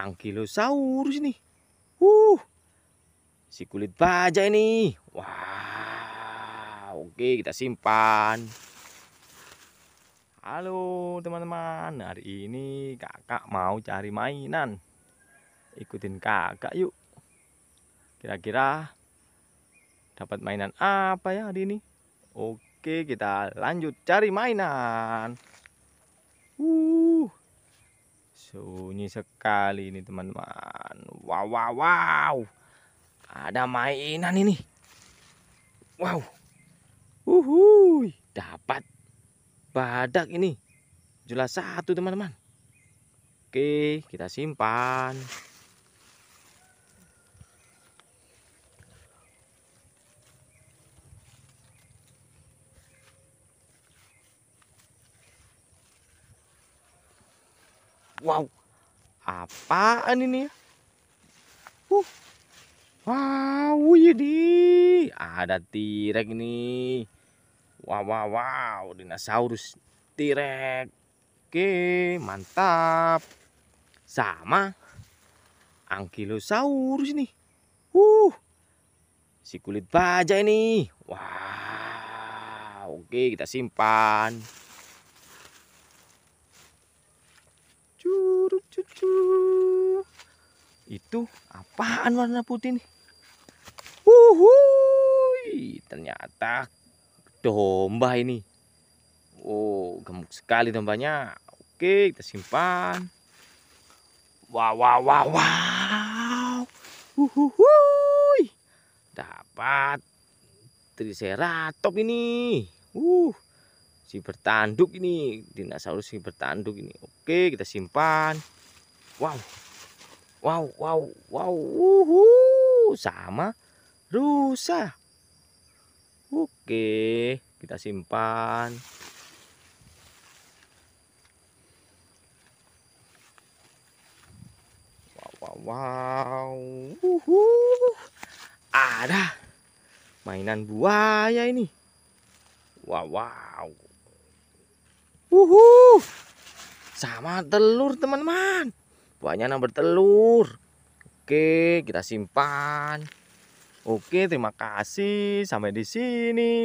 Ankylosaurus ini. Uh. Si kulit baja ini. Wow. Oke, kita simpan. Halo teman-teman, hari ini kakak mau cari mainan Ikutin kakak yuk Kira-kira dapat mainan apa ya hari ini? Oke kita lanjut cari mainan Uh. Sunyi sekali ini teman-teman. Wow, wow, wow. Ada mainan ini. Wow. Uhuy, dapat badak ini. Jelas satu teman-teman. Oke, kita simpan. Wow, apaan ini ya? Uh, wow, ini ada tirek nih. Wow, wow, wow, dinosaurus tirek. Oke, mantap. Sama angkilosaurus nih. Uh, si kulit baja ini. Wow, oke kita simpan. Itu apaan warna putih nih? Wuhui, ternyata domba ini. Oh, gemuk sekali dombanya. Oke, kita simpan. Wow, wow, wow, wow. Wuhui, Dapat triceratop ini. Uh, si bertanduk ini, dinosaurus si bertanduk ini. Oke, kita simpan. Wow. Wow, wow, wow. Uhuh. Sama rusa. Oke, kita simpan. Wow, wow, wow. Uhuh. Ada mainan buaya ini. Wow, wow. Uhuh. Sama telur, teman-teman banyak yang bertelur oke kita simpan oke terima kasih sampai di sini